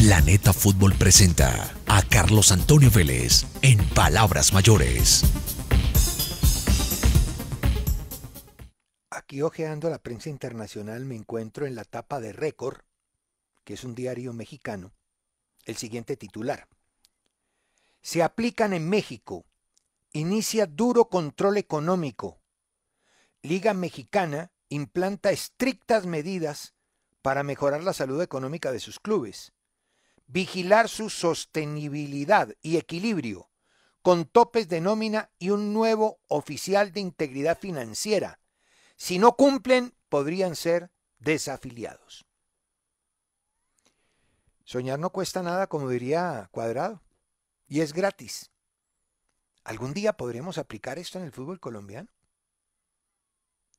Planeta Fútbol presenta a Carlos Antonio Vélez en Palabras Mayores. Aquí ojeando la prensa internacional me encuentro en la tapa de Récord, que es un diario mexicano, el siguiente titular. Se aplican en México. Inicia duro control económico. Liga Mexicana implanta estrictas medidas para mejorar la salud económica de sus clubes vigilar su sostenibilidad y equilibrio, con topes de nómina y un nuevo oficial de integridad financiera. Si no cumplen, podrían ser desafiliados. Soñar no cuesta nada, como diría Cuadrado, y es gratis. ¿Algún día podremos aplicar esto en el fútbol colombiano?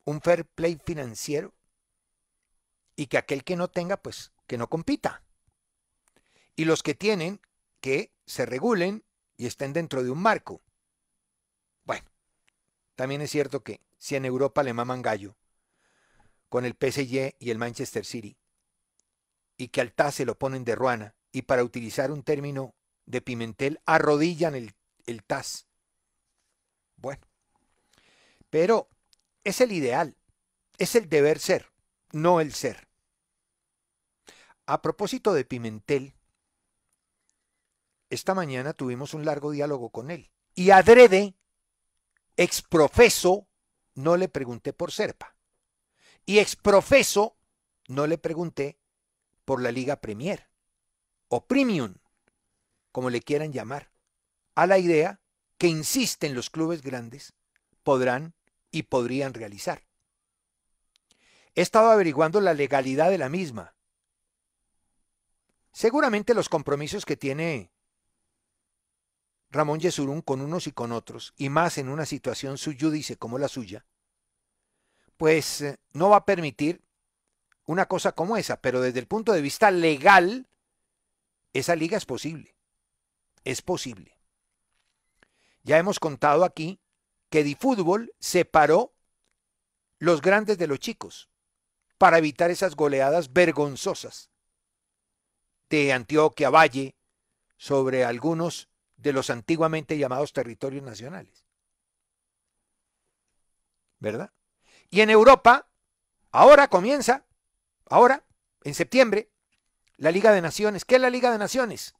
¿Un fair play financiero? Y que aquel que no tenga, pues, que no compita y los que tienen que se regulen y estén dentro de un marco. Bueno, también es cierto que si en Europa le maman gallo con el PSG y el Manchester City y que al TAS se lo ponen de ruana y para utilizar un término de Pimentel arrodillan el, el TAS. Bueno, pero es el ideal, es el deber ser, no el ser. A propósito de Pimentel, esta mañana tuvimos un largo diálogo con él. Y adrede, exprofeso, no le pregunté por Serpa. Y exprofeso, no le pregunté por la Liga Premier o Premium, como le quieran llamar, a la idea que insisten los clubes grandes podrán y podrían realizar. He estado averiguando la legalidad de la misma. Seguramente los compromisos que tiene Ramón Yesurún con unos y con otros, y más en una situación suyúdice como la suya, pues eh, no va a permitir una cosa como esa, pero desde el punto de vista legal, esa liga es posible. Es posible. Ya hemos contado aquí que fútbol separó los grandes de los chicos para evitar esas goleadas vergonzosas de Antioquia Valle sobre algunos de los antiguamente llamados territorios nacionales. ¿Verdad? Y en Europa, ahora comienza, ahora, en septiembre, la Liga de Naciones. ¿Qué es la Liga de Naciones?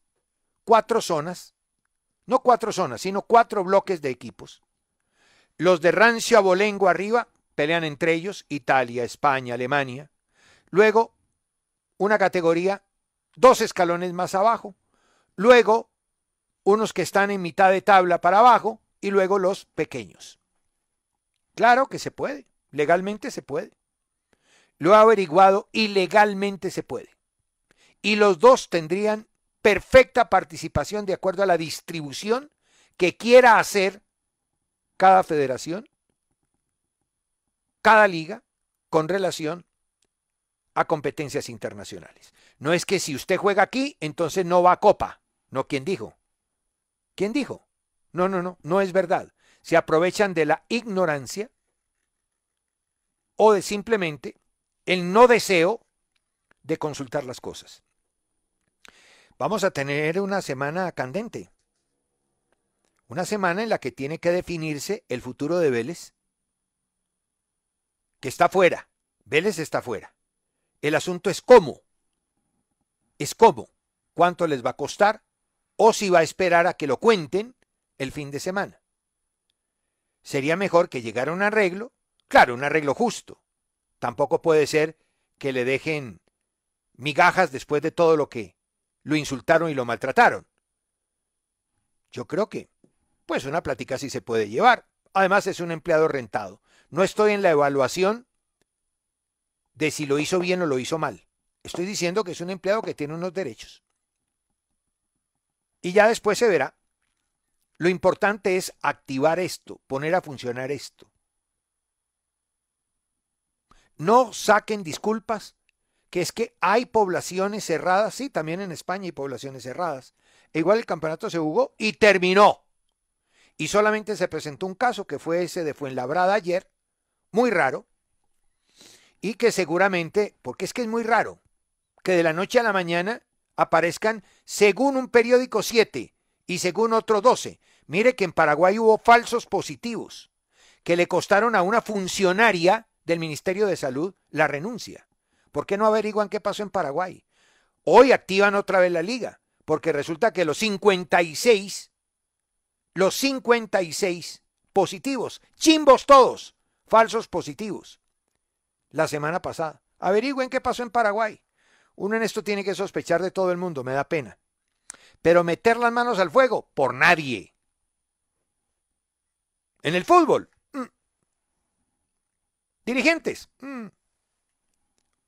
Cuatro zonas, no cuatro zonas, sino cuatro bloques de equipos. Los de Rancio Abolengo arriba pelean entre ellos, Italia, España, Alemania. Luego, una categoría, dos escalones más abajo. Luego, unos que están en mitad de tabla para abajo y luego los pequeños. Claro que se puede, legalmente se puede. Lo ha averiguado y legalmente se puede. Y los dos tendrían perfecta participación de acuerdo a la distribución que quiera hacer cada federación, cada liga, con relación a competencias internacionales. No es que si usted juega aquí, entonces no va a copa. No, quien dijo? ¿Quién dijo? No, no, no, no es verdad. Se aprovechan de la ignorancia o de simplemente el no deseo de consultar las cosas. Vamos a tener una semana candente. Una semana en la que tiene que definirse el futuro de Vélez, que está fuera. Vélez está fuera. El asunto es cómo. Es cómo. ¿Cuánto les va a costar? o si va a esperar a que lo cuenten el fin de semana. Sería mejor que llegara un arreglo, claro, un arreglo justo. Tampoco puede ser que le dejen migajas después de todo lo que lo insultaron y lo maltrataron. Yo creo que, pues una plática sí se puede llevar. Además es un empleado rentado. No estoy en la evaluación de si lo hizo bien o lo hizo mal. Estoy diciendo que es un empleado que tiene unos derechos. Y ya después se verá. Lo importante es activar esto, poner a funcionar esto. No saquen disculpas, que es que hay poblaciones cerradas, sí, también en España hay poblaciones cerradas. E igual el campeonato se jugó y terminó. Y solamente se presentó un caso que fue ese de Fuenlabrada ayer, muy raro, y que seguramente, porque es que es muy raro, que de la noche a la mañana aparezcan según un periódico 7 y según otro 12. Mire que en Paraguay hubo falsos positivos que le costaron a una funcionaria del Ministerio de Salud la renuncia. ¿Por qué no averiguan qué pasó en Paraguay? Hoy activan otra vez la liga, porque resulta que los 56, los 56 positivos, chimbos todos, falsos positivos, la semana pasada. Averigüen qué pasó en Paraguay. Uno en esto tiene que sospechar de todo el mundo, me da pena. Pero meter las manos al fuego, por nadie. En el fútbol. Mm. Dirigentes. Mm.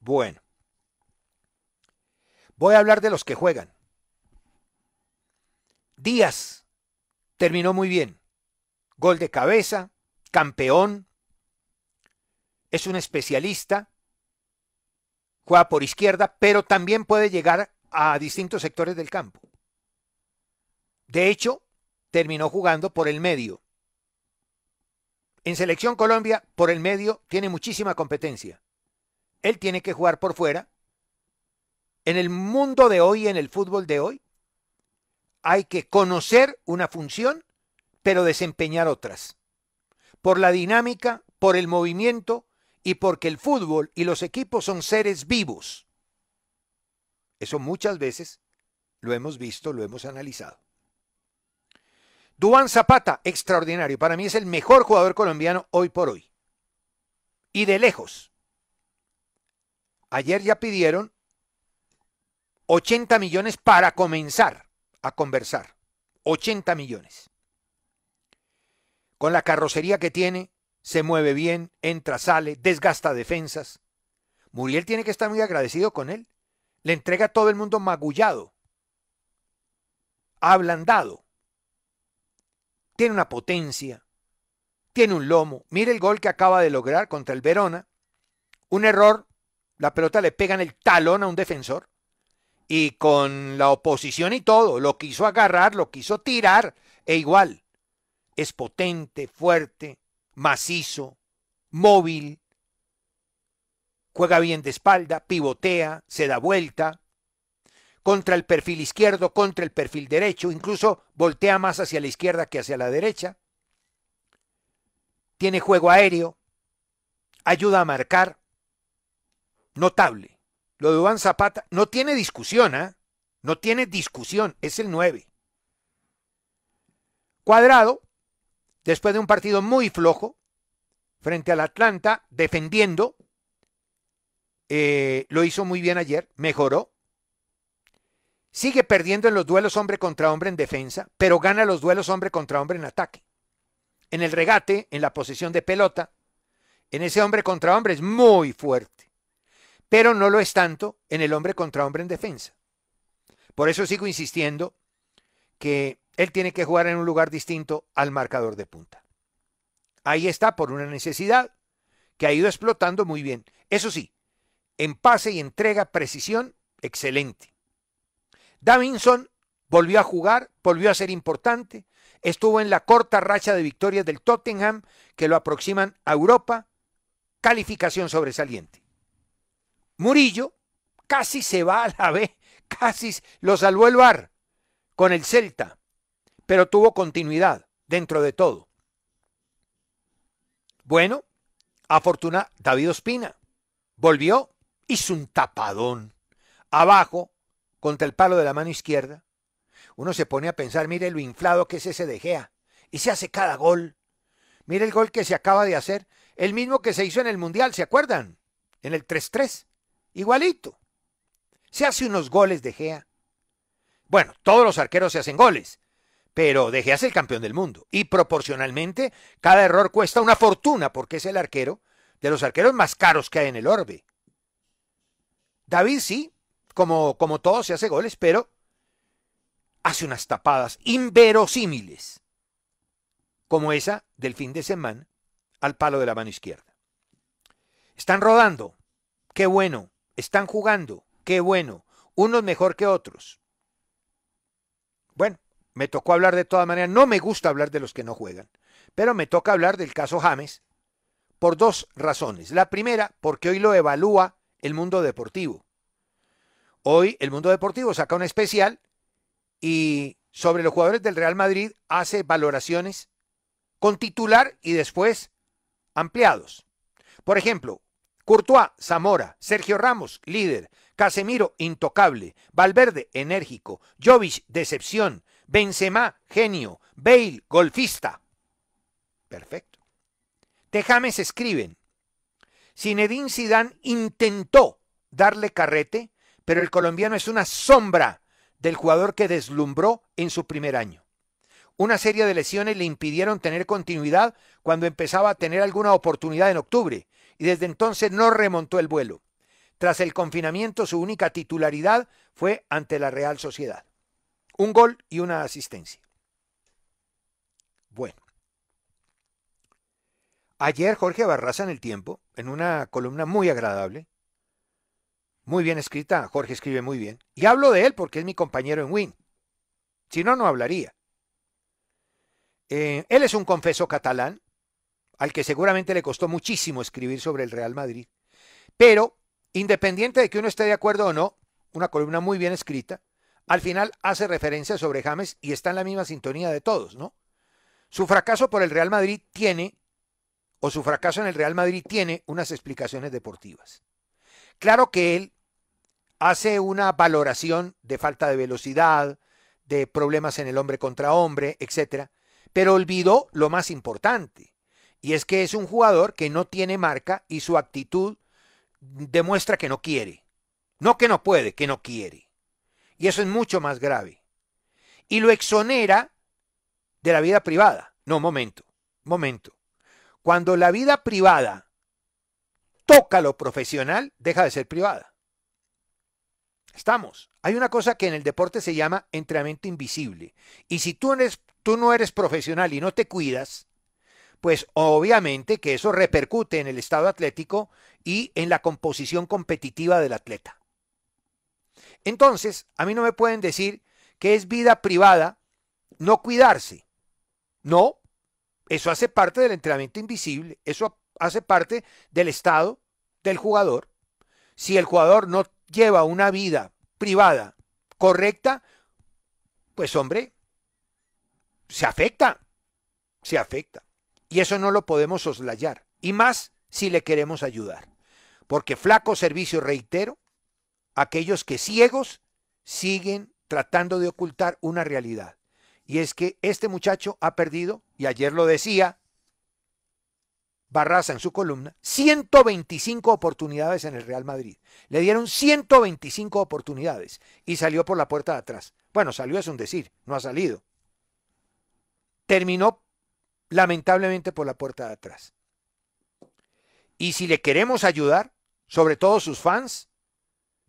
Bueno. Voy a hablar de los que juegan. Díaz terminó muy bien. Gol de cabeza, campeón. Es un especialista juega por izquierda, pero también puede llegar a distintos sectores del campo. De hecho, terminó jugando por el medio. En Selección Colombia, por el medio, tiene muchísima competencia. Él tiene que jugar por fuera. En el mundo de hoy, en el fútbol de hoy, hay que conocer una función, pero desempeñar otras. Por la dinámica, por el movimiento, y porque el fútbol y los equipos son seres vivos. Eso muchas veces lo hemos visto, lo hemos analizado. Duan Zapata, extraordinario. Para mí es el mejor jugador colombiano hoy por hoy. Y de lejos. Ayer ya pidieron 80 millones para comenzar a conversar. 80 millones. Con la carrocería que tiene, se mueve bien, entra, sale, desgasta defensas. Muriel tiene que estar muy agradecido con él. Le entrega a todo el mundo magullado, ablandado. Tiene una potencia, tiene un lomo. Mire el gol que acaba de lograr contra el Verona. Un error, la pelota le pega en el talón a un defensor. Y con la oposición y todo, lo quiso agarrar, lo quiso tirar, e igual. Es potente, fuerte, macizo, móvil, juega bien de espalda, pivotea, se da vuelta, contra el perfil izquierdo, contra el perfil derecho, incluso voltea más hacia la izquierda que hacia la derecha. Tiene juego aéreo, ayuda a marcar. Notable. Lo de Juan Zapata no tiene discusión, ¿ah? No tiene discusión, es el 9. Cuadrado después de un partido muy flojo frente al Atlanta, defendiendo. Eh, lo hizo muy bien ayer, mejoró. Sigue perdiendo en los duelos hombre contra hombre en defensa, pero gana los duelos hombre contra hombre en ataque. En el regate, en la posición de pelota, en ese hombre contra hombre es muy fuerte, pero no lo es tanto en el hombre contra hombre en defensa. Por eso sigo insistiendo que él tiene que jugar en un lugar distinto al marcador de punta. Ahí está por una necesidad que ha ido explotando muy bien. Eso sí, en pase y entrega, precisión, excelente. Davinson volvió a jugar, volvió a ser importante, estuvo en la corta racha de victorias del Tottenham que lo aproximan a Europa, calificación sobresaliente. Murillo casi se va a la B, casi lo salvó el bar con el Celta pero tuvo continuidad dentro de todo. Bueno, a fortuna David Ospina volvió, hizo un tapadón abajo contra el palo de la mano izquierda. Uno se pone a pensar, mire lo inflado que es ese de Gea, y se hace cada gol. Mire el gol que se acaba de hacer, el mismo que se hizo en el Mundial, ¿se acuerdan? En el 3-3, igualito. Se hace unos goles de Gea. Bueno, todos los arqueros se hacen goles, pero De el campeón del mundo. Y proporcionalmente, cada error cuesta una fortuna porque es el arquero de los arqueros más caros que hay en el orbe. David sí, como, como todo se hace goles, pero hace unas tapadas inverosímiles, como esa del fin de semana al palo de la mano izquierda. Están rodando, qué bueno, están jugando, qué bueno, unos mejor que otros. Bueno, me tocó hablar de todas maneras. No me gusta hablar de los que no juegan. Pero me toca hablar del caso James por dos razones. La primera, porque hoy lo evalúa el mundo deportivo. Hoy el mundo deportivo saca un especial y sobre los jugadores del Real Madrid hace valoraciones con titular y después ampliados. Por ejemplo, Courtois, Zamora, Sergio Ramos, líder, Casemiro, intocable, Valverde, enérgico, Jovic, decepción, Benzema, genio. Bale, golfista. Perfecto. Tejames escriben. Zinedine Zidane intentó darle carrete, pero el colombiano es una sombra del jugador que deslumbró en su primer año. Una serie de lesiones le impidieron tener continuidad cuando empezaba a tener alguna oportunidad en octubre y desde entonces no remontó el vuelo. Tras el confinamiento su única titularidad fue ante la Real Sociedad. Un gol y una asistencia. Bueno. Ayer Jorge Barraza en el tiempo, en una columna muy agradable, muy bien escrita, Jorge escribe muy bien, y hablo de él porque es mi compañero en Win. Si no, no hablaría. Eh, él es un confeso catalán, al que seguramente le costó muchísimo escribir sobre el Real Madrid. Pero, independiente de que uno esté de acuerdo o no, una columna muy bien escrita, al final hace referencia sobre James y está en la misma sintonía de todos, ¿no? Su fracaso por el Real Madrid tiene, o su fracaso en el Real Madrid tiene unas explicaciones deportivas. Claro que él hace una valoración de falta de velocidad, de problemas en el hombre contra hombre, etc. Pero olvidó lo más importante, y es que es un jugador que no tiene marca y su actitud demuestra que no quiere. No que no puede, que no quiere y eso es mucho más grave. Y lo exonera de la vida privada. No, momento, momento. Cuando la vida privada toca lo profesional, deja de ser privada. Estamos. Hay una cosa que en el deporte se llama entrenamiento invisible. Y si tú, tú no eres profesional y no te cuidas, pues obviamente que eso repercute en el estado atlético y en la composición competitiva del atleta. Entonces, a mí no me pueden decir que es vida privada no cuidarse. No, eso hace parte del entrenamiento invisible, eso hace parte del estado del jugador. Si el jugador no lleva una vida privada correcta, pues hombre, se afecta, se afecta. Y eso no lo podemos soslayar. Y más si le queremos ayudar. Porque flaco servicio, reitero, aquellos que ciegos siguen tratando de ocultar una realidad. Y es que este muchacho ha perdido, y ayer lo decía Barraza en su columna, 125 oportunidades en el Real Madrid. Le dieron 125 oportunidades y salió por la puerta de atrás. Bueno, salió es un decir, no ha salido. Terminó lamentablemente por la puerta de atrás. Y si le queremos ayudar, sobre todo sus fans,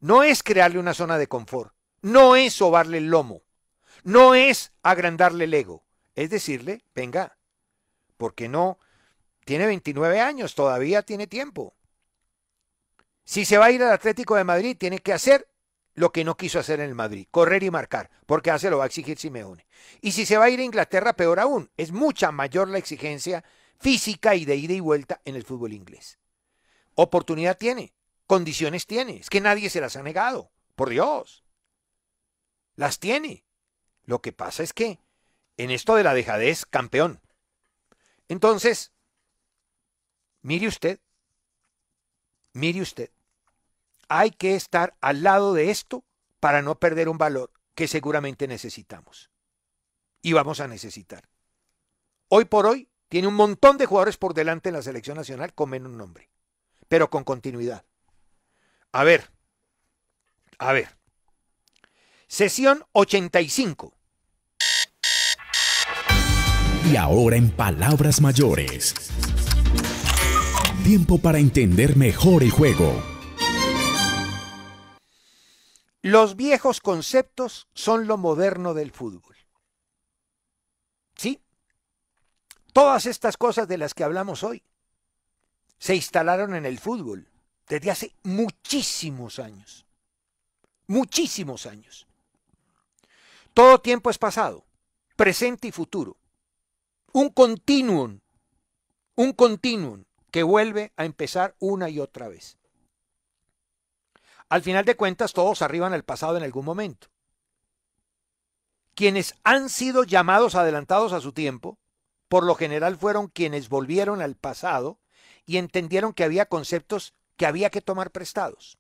no es crearle una zona de confort, no es sobarle el lomo, no es agrandarle el ego, es decirle, venga, porque no? Tiene 29 años, todavía tiene tiempo. Si se va a ir al Atlético de Madrid, tiene que hacer lo que no quiso hacer en el Madrid, correr y marcar, porque hace lo va a exigir Simeone. Y si se va a ir a Inglaterra, peor aún, es mucha mayor la exigencia física y de ida y vuelta en el fútbol inglés. Oportunidad tiene, condiciones tiene. Es que nadie se las ha negado. Por Dios. Las tiene. Lo que pasa es que en esto de la dejadez, campeón. Entonces, mire usted, mire usted, hay que estar al lado de esto para no perder un valor que seguramente necesitamos. Y vamos a necesitar. Hoy por hoy tiene un montón de jugadores por delante en la selección nacional con menos nombre, pero con continuidad. A ver, a ver. Sesión 85. Y ahora en palabras mayores. Tiempo para entender mejor el juego. Los viejos conceptos son lo moderno del fútbol. ¿Sí? Todas estas cosas de las que hablamos hoy se instalaron en el fútbol desde hace muchísimos años. Muchísimos años. Todo tiempo es pasado, presente y futuro. Un continuum, un continuum que vuelve a empezar una y otra vez. Al final de cuentas, todos arriban al pasado en algún momento. Quienes han sido llamados adelantados a su tiempo, por lo general fueron quienes volvieron al pasado y entendieron que había conceptos que había que tomar prestados.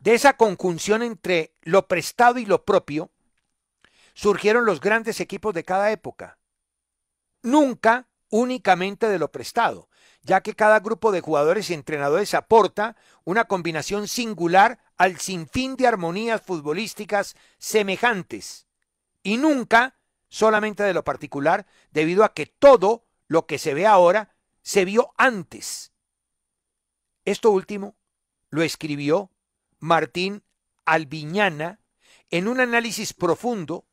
De esa conjunción entre lo prestado y lo propio, surgieron los grandes equipos de cada época. Nunca únicamente de lo prestado, ya que cada grupo de jugadores y entrenadores aporta una combinación singular al sinfín de armonías futbolísticas semejantes, y nunca solamente de lo particular, debido a que todo lo que se ve ahora se vio antes esto último lo escribió Martín Albiñana en un análisis profundo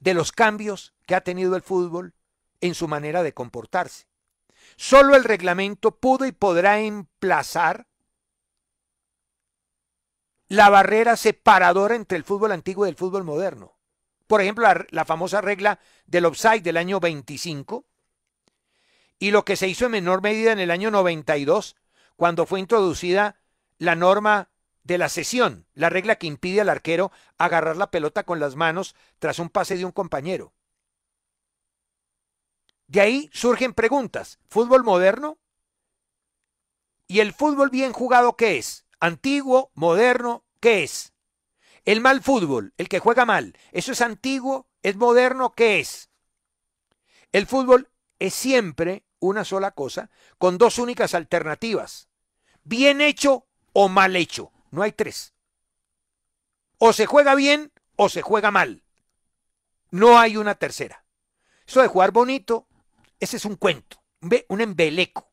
de los cambios que ha tenido el fútbol en su manera de comportarse. Solo el reglamento pudo y podrá emplazar la barrera separadora entre el fútbol antiguo y el fútbol moderno. Por ejemplo, la, la, famosa regla del offside del año 25 y lo que se hizo en menor medida en el año 92 cuando fue introducida la norma de la sesión, la regla que impide al arquero agarrar la pelota con las manos tras un pase de un compañero. De ahí surgen preguntas. ¿Fútbol moderno? ¿Y el fútbol bien jugado qué es? ¿Antiguo? ¿Moderno? ¿Qué es? El mal fútbol, el que juega mal, ¿eso es antiguo? ¿Es moderno? ¿Qué es? El fútbol es siempre una sola cosa, con dos únicas alternativas bien hecho o mal hecho. No hay tres. O se juega bien o se juega mal. No hay una tercera. Eso de jugar bonito, ese es un cuento, un embeleco.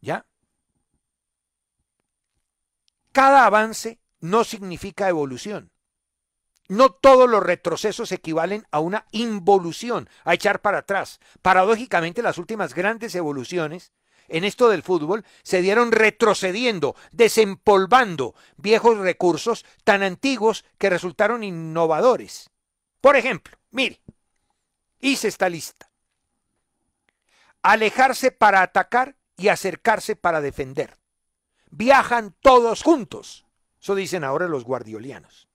¿Ya? Cada avance no significa evolución. No todos los retrocesos equivalen a una involución, a echar para atrás. Paradójicamente, las últimas grandes evoluciones en esto del fútbol se dieron retrocediendo, desempolvando viejos recursos tan antiguos que resultaron innovadores. Por ejemplo, mire, hice esta lista. Alejarse para atacar y acercarse para defender. Viajan todos juntos. Eso dicen ahora los guardiolianos.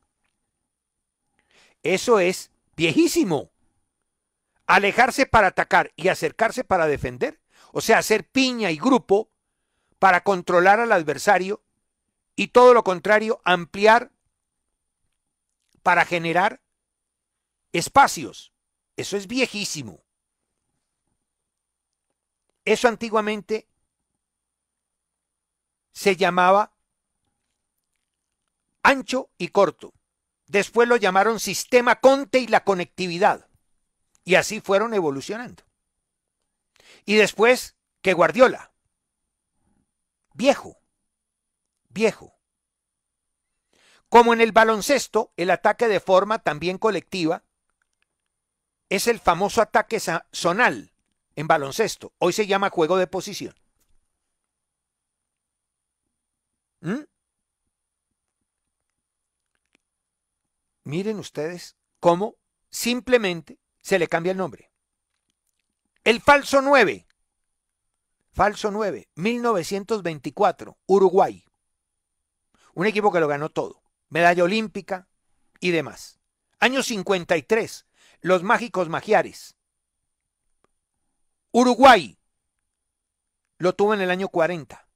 Eso es viejísimo. Alejarse para atacar y acercarse para defender o sea, hacer piña y grupo para controlar al adversario y todo lo contrario, ampliar para generar espacios. Eso es viejísimo. Eso antiguamente se llamaba ancho y corto. Después lo llamaron sistema Conte y la conectividad. Y así fueron evolucionando. Y después que Guardiola. Viejo, viejo. Como en el baloncesto, el ataque de forma también colectiva es el famoso ataque zonal en baloncesto. Hoy se llama juego de posición. ¿Mm? Miren ustedes cómo simplemente se le cambia el nombre. El falso 9. Falso 9, 1924, Uruguay. Un equipo que lo ganó todo. Medalla olímpica y demás. Año 53, los mágicos magiares. Uruguay lo tuvo en el año 40.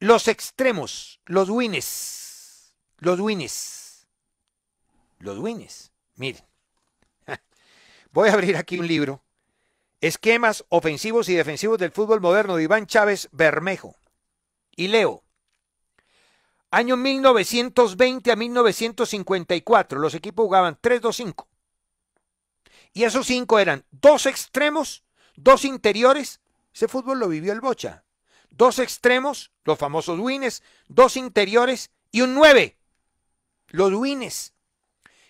Los extremos, los wines. Los wines. Los wines. Miren. Voy a abrir aquí un libro. Esquemas ofensivos y defensivos del fútbol moderno de Iván Chávez Bermejo. Y leo. Año 1920 a 1954, los equipos jugaban 3-2-5. Y esos cinco eran dos extremos, dos interiores. Ese fútbol lo vivió el Bocha. Dos extremos, los famosos wines, dos interiores y un 9, los wines.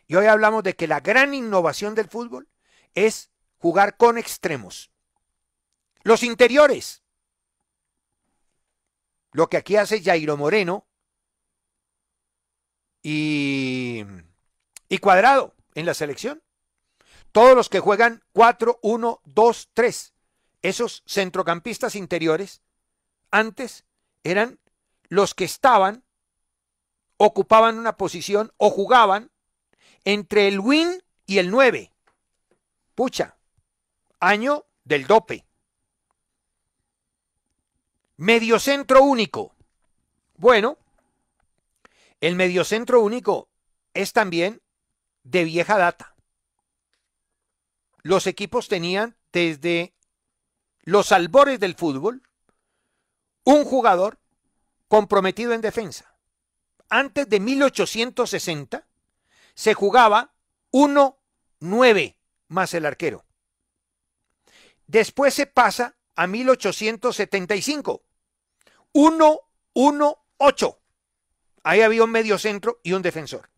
Y hoy hablamos de que la gran innovación del fútbol es jugar con extremos. Los interiores. Lo que aquí hace Jairo Moreno y, y Cuadrado en la selección. Todos los que juegan 4-1-2-3. Esos centrocampistas interiores antes eran los que estaban, ocupaban una posición o jugaban entre el win y el 9 pucha, año del dope. Mediocentro único. Bueno, el mediocentro único es también de vieja data. Los equipos tenían desde los albores del fútbol un jugador comprometido en defensa. Antes de 1860 se jugaba 1-9 más el arquero. Después se pasa a 1875. 1-1-8. Ahí había un medio centro y un defensor.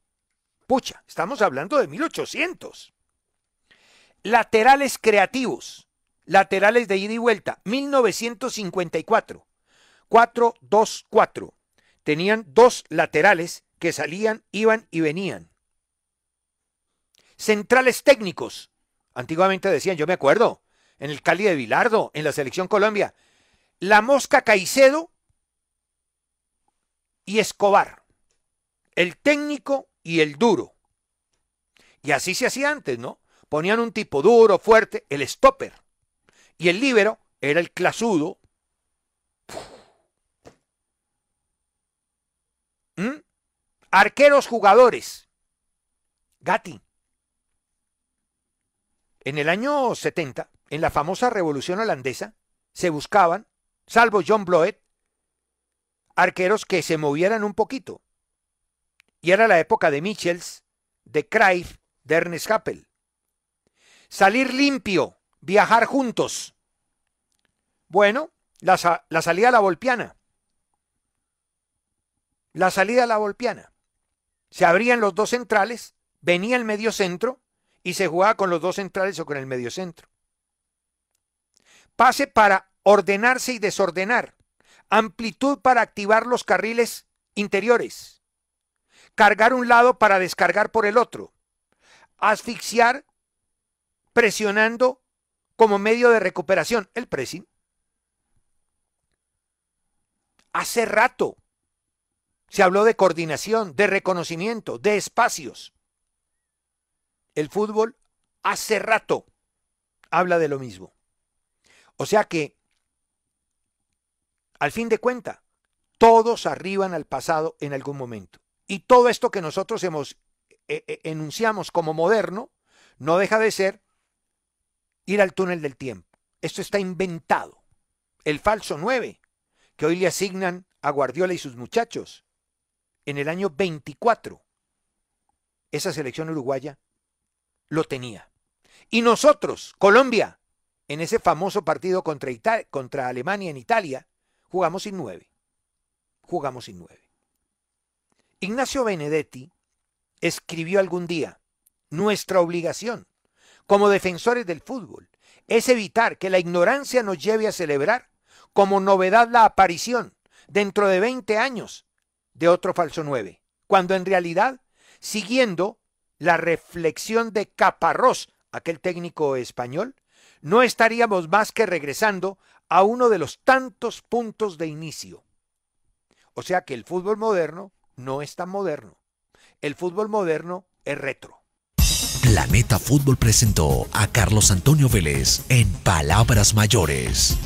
Pucha, estamos hablando de 1800. Laterales creativos, laterales de ida y vuelta, 1954. 4-2-4. Tenían dos laterales que salían, iban y venían. Centrales técnicos, Antiguamente decían, yo me acuerdo, en el Cali de Vilardo, en la Selección Colombia, la Mosca Caicedo y Escobar, el técnico y el duro. Y así se hacía antes, ¿no? Ponían un tipo duro, fuerte, el stopper. Y el líbero era el clasudo. ¿Mm? Arqueros jugadores. Gatti, en el año 70, en la famosa Revolución Holandesa, se buscaban, salvo John Bloet, arqueros que se movieran un poquito. Y era la época de Michels, de Craig, de Ernest Happel. Salir limpio, viajar juntos. Bueno, la, la salida a la Volpiana. La salida a la Volpiana. Se abrían los dos centrales, venía el medio centro y se jugaba con los dos centrales o con el medio centro. Pase para ordenarse y desordenar. Amplitud para activar los carriles interiores. Cargar un lado para descargar por el otro. Asfixiar presionando como medio de recuperación el pressing. Hace rato se habló de coordinación, de reconocimiento, de espacios el fútbol hace rato habla de lo mismo. O sea que, al fin de cuenta, todos arriban al pasado en algún momento. Y todo esto que nosotros hemos, eh, eh, enunciamos como moderno no deja de ser ir al túnel del tiempo. Esto está inventado. El falso 9 que hoy le asignan a Guardiola y sus muchachos en el año 24. Esa selección uruguaya lo tenía. Y nosotros, Colombia, en ese famoso partido contra, contra Alemania en Italia, jugamos sin nueve. Jugamos sin nueve. Ignacio Benedetti escribió algún día, nuestra obligación como defensores del fútbol es evitar que la ignorancia nos lleve a celebrar como novedad la aparición dentro de 20 años de otro falso nueve. cuando en realidad, siguiendo la reflexión de Caparrós, aquel técnico español, no estaríamos más que regresando a uno de los tantos puntos de inicio. O sea que el fútbol moderno no es tan moderno. El fútbol moderno es retro. Planeta Fútbol presentó a Carlos Antonio Vélez en Palabras Mayores.